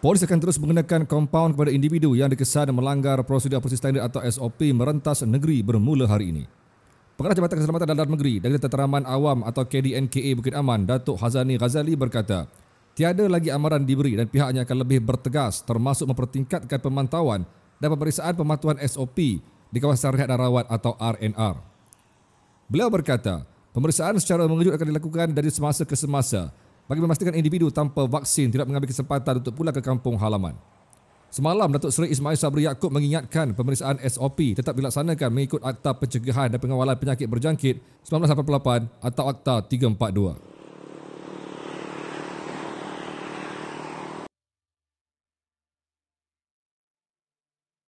Polis akan terus mengenakan kompaun kepada individu yang dikesan melanggar prosedur operasi standar atau SOP merentas negeri bermula hari ini. Pengarah Jabatan Keselamatan Dalam Negeri dari Tenteraman Awam atau KDNKA Bukit Aman, Datuk Hazani Ghazali berkata, tiada lagi amaran diberi dan pihaknya akan lebih bertegas termasuk mempertingkatkan pemantauan dan pemeriksaan pematuhan SOP di kawasan rehat dan rawat atau RNR. Beliau berkata, pemeriksaan secara mengejut akan dilakukan dari semasa ke semasa bagi memastikan individu tanpa vaksin tidak mengambil kesempatan untuk pulang ke kampung halaman. Semalam, Datuk Seri Ismail Sabri Yaakob mengingatkan pemeriksaan SOP tetap dilaksanakan mengikut Akta Pencegahan dan Pengawalan Penyakit Berjangkit 1988 atau Akta 342.